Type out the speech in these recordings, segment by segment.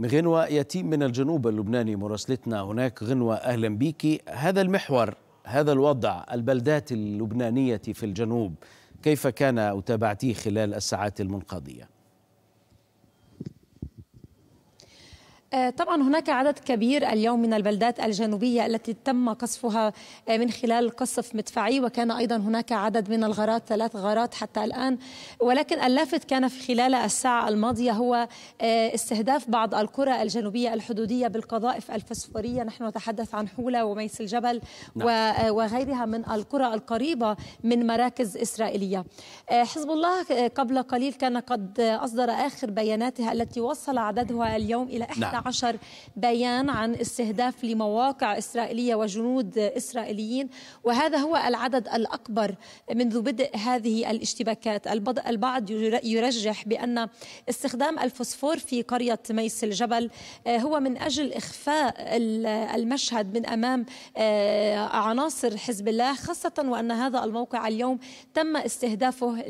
غنوة يتيم من الجنوب اللبناني مراسلتنا هناك غنوة أهلا بك هذا المحور هذا الوضع البلدات اللبنانية في الجنوب كيف كان أو خلال الساعات المنقضية آه، طبعا هناك عدد كبير اليوم من البلدات الجنوبية التي تم قصفها آه، من خلال قصف مدفعي وكان أيضا هناك عدد من الغارات ثلاث غارات حتى الآن ولكن اللافت كان في خلال الساعة الماضية هو آه، استهداف بعض القرى الجنوبية الحدودية بالقذائف الفسفورية نحن نتحدث عن حولة وميس الجبل نعم. وغيرها من القرى القريبة من مراكز إسرائيلية حزب الله قبل قليل كان قد أصدر آخر بياناتها التي وصل عددها اليوم إلى 11 نعم. 12 بيان عن استهداف لمواقع إسرائيلية وجنود إسرائيليين وهذا هو العدد الأكبر منذ بدء هذه الاشتباكات البعض يرجح بأن استخدام الفوسفور في قرية ميس الجبل آه، هو من أجل إخفاء المشهد من أمام آه، عناصر حزب الله خاصة وأن هذا الموقع اليوم تم استهدافه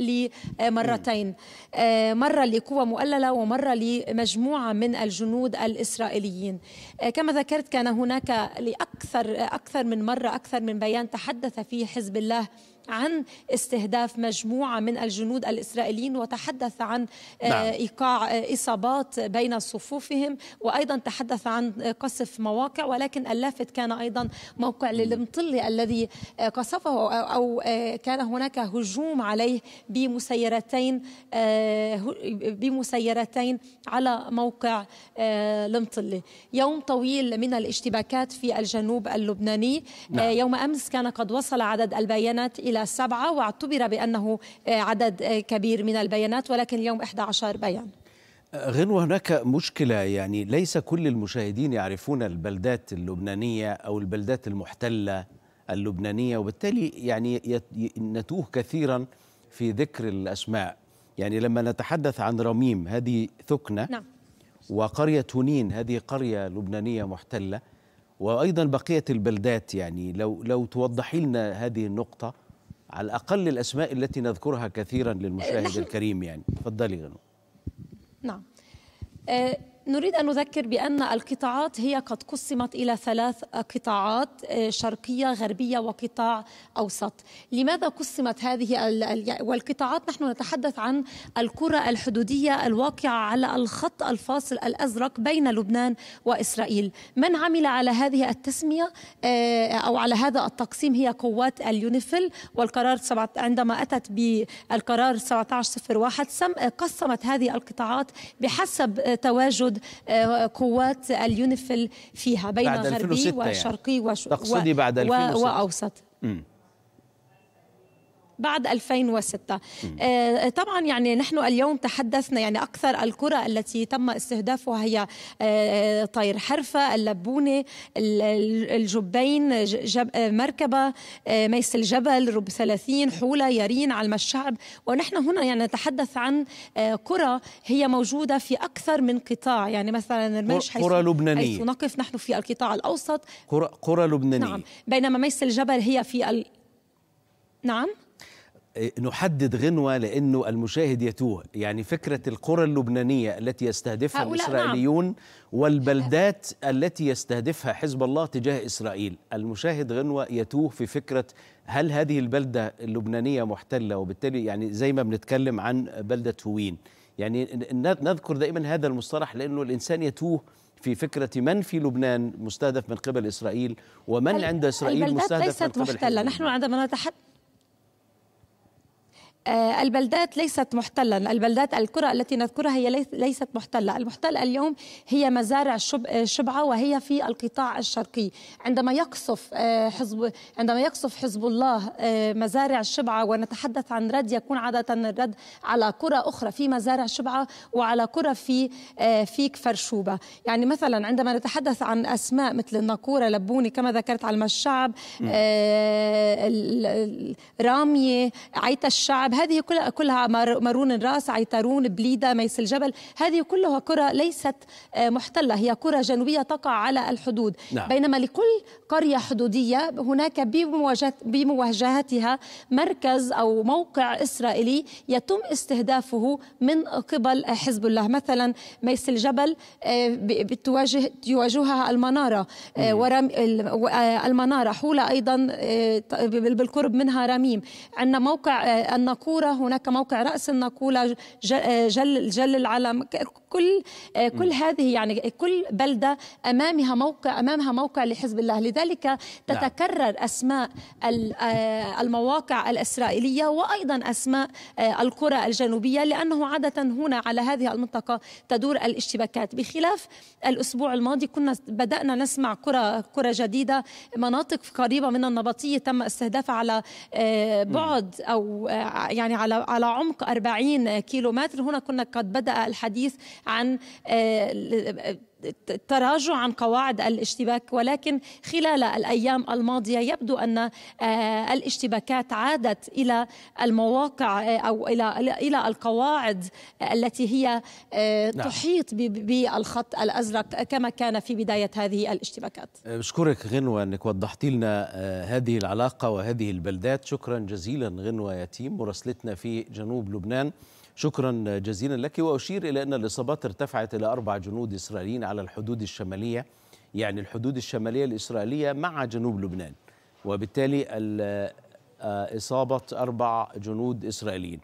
لمرتين آه، مرة لقوة مؤللة ومرة لمجموعة من الجنود الإسرائيليين آه، كما ذكرت كان هناك لأكثر آه، أكثر من مرة أكثر من بيان تحدث فيه حزب الله عن استهداف مجموعة من الجنود الإسرائيليين وتحدث عن آه، نعم. إيقاع آه، إصابات بين صفوفهم وأيضا تحدث عن آه، قصف مواقع ولكن اللافت كان أيضا موقع للمطلي الذي قصفه أو كان هناك هجوم عليه بمسيرتين بمسيرتين على موقع المطلي يوم طويل من الاشتباكات في الجنوب اللبناني نعم. يوم أمس كان قد وصل عدد البيانات إلى إلى سبعة واعتبر بأنه آه، عدد آه، كبير من البيانات ولكن اليوم 11 بيان آه، غنوة هناك مشكلة يعني ليس كل المشاهدين يعرفون البلدات اللبنانية أو البلدات المحتلة اللبنانية وبالتالي يعني نتوه كثيرا في ذكر الأسماء يعني لما نتحدث عن رميم هذه ثكنة نعم. وقرية هنين هذه قرية لبنانية محتلة وأيضا بقية البلدات يعني لو لو توضحي لنا هذه النقطة على الأقل الأسماء التي نذكرها كثيرا للمشاهد الكريم يعني تفضلي غنوم نعم آه، نريد أن نذكر بأن القطاعات هي قد قسمت إلى ثلاث قطاعات آه، شرقية غربية وقطاع أوسط لماذا قسمت هذه والقطاعات نحن نتحدث عن الكرة الحدودية الواقعة على الخط الفاصل الأزرق بين لبنان وإسرائيل من عمل على هذه التسمية آه، أو على هذا التقسيم هي قوات اليونيفل والقرار عندما أتت بالقرار 1701 قسمت هذه القطاعات بحسب تواجد ترصد آه، قوات اليونيفل فيها بين غربي يعني. وشرقي يعني. وش... تقصدي بعد 2006 وأوسط مم. بعد 2006 آه، طبعا يعني نحن اليوم تحدثنا يعني أكثر الكرة التي تم استهدافها هي آه، طير حرفة اللبونة الجبين آه، مركبة ميس الجبل رب 30 حولة يرين علم الشعب ونحن هنا يعني نتحدث عن كرة هي موجودة في أكثر من قطاع يعني مثلا رميش حيث, كرة لبنانية. حيث نقف نحن في القطاع الأوسط كرة, كرة لبنانية نعم بينما ميس الجبل هي في ال... نعم نحدد غنوة لأنه المشاهد يتوه يعني فكرة القرى اللبنانية التي يستهدفها نعم. الإسرائيليون نعم. والبلدات التي يستهدفها حزب الله تجاه إسرائيل المشاهد غنوة يتوه في فكرة هل هذه البلدة اللبنانية محتلة وبالتالي يعني زي ما بنتكلم عن بلدة هوين يعني نذكر دائما هذا المصطلح لأنه الإنسان يتوه في فكرة من في لبنان مستهدف من قبل إسرائيل ومن عند إسرائيل مستهدف من قبل البلدات ليست محتلة نحن عندما نتحدث آه، البلدات ليست محتلة البلدات القرى التي نذكرها هي ليست محتلة المحتل اليوم هي مزارع آه، شبعة وهي في القطاع الشرقي عندما يقصف آه، حزب عندما يقصف حزب الله مزارع شبعة ونتحدث عن رد يكون عادة الرد على قرى أخرى في مزارع شبعة وعلى قرى في في كفرشوبة يعني مثلا عندما نتحدث عن أسماء مثل الناقورة لبوني كما ذكرت علم الشعب رامية عيت الشعب هذه كلها كلها مارون الراس عيترون بليده ميس الجبل هذه كلها كره ليست آه، محتله هي كره جنوبيه تقع على الحدود نعم. بينما لكل قريه حدوديه هناك بمواجهتها مركز او موقع اسرائيلي يتم استهدافه من قبل حزب الله مثلا ميس الجبل آه، بتواجه يواجهها المناره آه، ورم المناره حول ايضا بالقرب منها رميم عندنا موقع النقود الناقوره هناك موقع راس الناقوله جل جل العلم كل كل هذه يعني كل بلده امامها موقع امامها موقع لحزب الله لذلك نعم. تتكرر اسماء آه، المواقع الاسرائيليه وايضا اسماء آه، القرى الجنوبيه لانه عاده هنا على هذه المنطقه تدور الاشتباكات بخلاف الاسبوع الماضي كنا بدانا نسمع قرى قرى جديده مناطق قريبه من النبطيه تم استهدافها على آه، بعد او يعني على على عمق 40 كيلومتر هنا كنا قد بدأ الحديث عن آه، تراجع عن قواعد الاشتباك ولكن خلال الايام الماضيه يبدو ان آه، الاشتباكات عادت الى المواقع آه، او الى الى القواعد التي هي آه، نعم. تحيط بالخط الازرق كما كان في بدايه هذه الاشتباكات. بشكرك غنوه انك وضحتي لنا هذه العلاقه وهذه البلدات، شكرا جزيلا غنوه يتيم مراسلتنا في جنوب لبنان. شكرا جزيلا لك وأشير إلى أن الإصابات ارتفعت إلى أربع جنود إسرائيليين على الحدود الشمالية يعني الحدود الشمالية الإسرائيلية مع جنوب لبنان وبالتالي آه، إصابة أربع جنود إسرائيليين